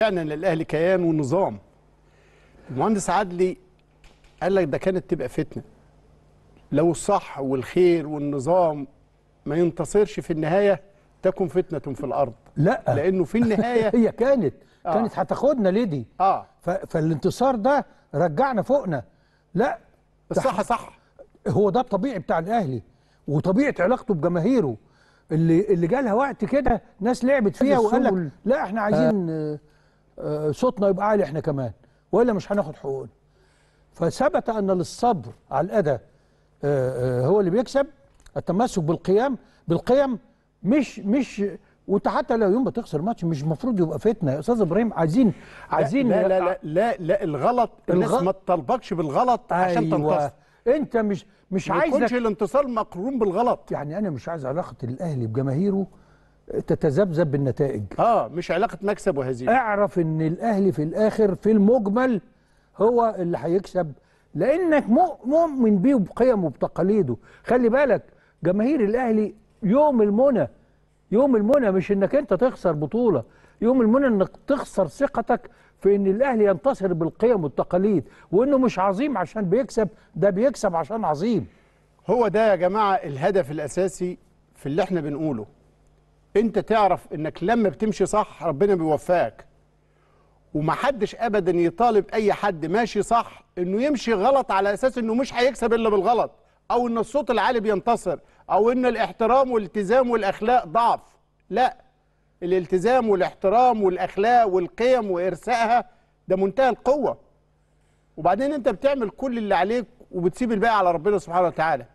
فعلا للاهلي كيان ونظام المهندس عدلي قال لك ده كانت تبقى فتنه لو الصح والخير والنظام ما ينتصرش في النهايه تكن فتنه في الارض لا لانه في النهايه هي كانت آه. كانت هتاخدنا ليه دي اه فالانتصار ده رجعنا فوقنا لا الصح صح هو ده الطبيعي بتاع الاهلي وطبيعه علاقته بجماهيره اللي اللي جالها وقت كده ناس لعبت فيها وقال لك لا احنا عايزين آه. آه، صوتنا يبقى عالي احنا كمان والا مش هناخد حقوقنا فثبت ان للصبر على الاذى آه، آه، هو اللي بيكسب التمسك بالقيام بالقيم مش مش وانت حتى لو يوم بتخسر ماتش مش المفروض يبقى فتنه يا استاذ ابراهيم عايزين عايزين لا لا لا لا, لا الغلط الناس ما تطالبكش بالغلط أيوة عشان تنتصر انت مش مش عايز ما يكونش الانتصار مقرون بالغلط يعني انا مش عايز علاقه الاهلي بجماهيره تتذبذب بالنتائج اه مش علاقه مكسب وهزيمه اعرف ان الاهلي في الاخر في المجمل هو اللي هيكسب لانك مؤمن بيه وبقيمه وبتقاليده خلي بالك جماهير الاهلي يوم المنى يوم المنى مش انك انت تخسر بطوله يوم المنى انك تخسر ثقتك في ان الاهلي ينتصر بالقيم والتقاليد وانه مش عظيم عشان بيكسب ده بيكسب عشان عظيم هو ده يا جماعه الهدف الاساسي في اللي احنا بنقوله انت تعرف انك لما بتمشي صح ربنا بيوفقك ومحدش ابدا يطالب اي حد ماشي صح انه يمشي غلط على اساس انه مش هيكسب الا بالغلط او ان الصوت العالي بينتصر او ان الاحترام والالتزام والاخلاق ضعف لا الالتزام والاحترام والاخلاق والقيم وارسائها ده منتهى القوه وبعدين انت بتعمل كل اللي عليك وبتسيب الباقي على ربنا سبحانه وتعالى